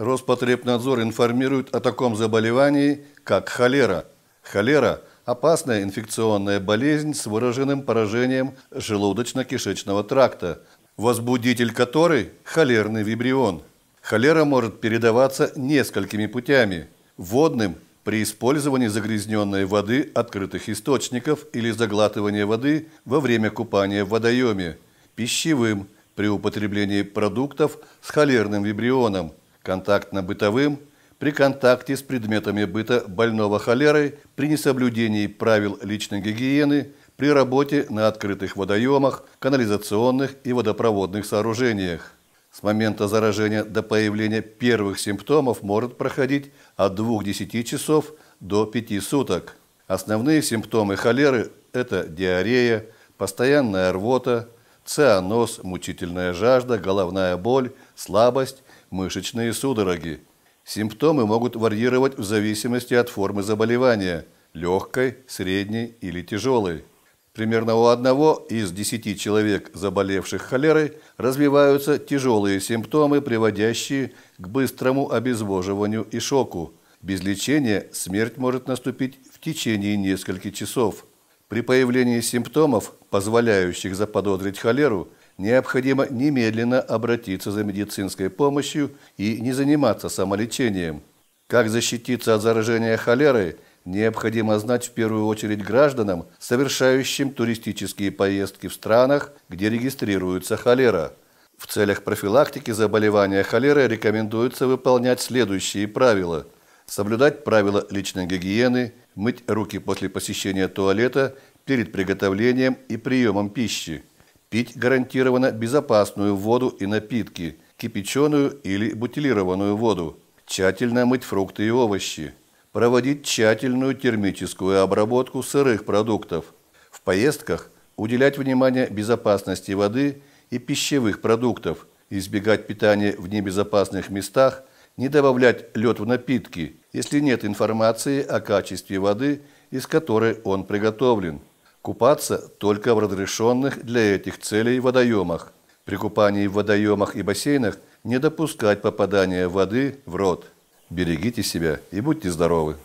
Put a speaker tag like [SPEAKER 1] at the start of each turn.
[SPEAKER 1] Роспотребнадзор информирует о таком заболевании, как холера. Холера – опасная инфекционная болезнь с выраженным поражением желудочно-кишечного тракта, возбудитель которой – холерный вибрион. Холера может передаваться несколькими путями – водным – при использовании загрязненной воды открытых источников или заглатывания воды во время купания в водоеме, пищевым при употреблении продуктов с холерным вибрионом, контактно-бытовым, при контакте с предметами быта больного холерой, при несоблюдении правил личной гигиены, при работе на открытых водоемах, канализационных и водопроводных сооружениях. С момента заражения до появления первых симптомов может проходить от 2-10 часов до 5 суток. Основные симптомы холеры – это диарея, постоянная рвота, цианоз, мучительная жажда, головная боль, слабость, мышечные судороги. Симптомы могут варьировать в зависимости от формы заболевания – легкой, средней или тяжелой. Примерно у одного из десяти человек, заболевших холерой, развиваются тяжелые симптомы, приводящие к быстрому обезвоживанию и шоку. Без лечения смерть может наступить в течение нескольких часов. При появлении симптомов, позволяющих заподозрить холеру – необходимо немедленно обратиться за медицинской помощью и не заниматься самолечением. Как защититься от заражения холерой, необходимо знать в первую очередь гражданам, совершающим туристические поездки в странах, где регистрируется холера. В целях профилактики заболевания холерой рекомендуется выполнять следующие правила. Соблюдать правила личной гигиены, мыть руки после посещения туалета, перед приготовлением и приемом пищи – Пить гарантированно безопасную воду и напитки, кипяченую или бутилированную воду. Тщательно мыть фрукты и овощи. Проводить тщательную термическую обработку сырых продуктов. В поездках уделять внимание безопасности воды и пищевых продуктов, избегать питания в небезопасных местах, не добавлять лед в напитки, если нет информации о качестве воды, из которой он приготовлен – купаться только в разрешенных для этих целей водоемах. При купании в водоемах и бассейнах не допускать попадания воды в рот. Берегите себя и будьте здоровы!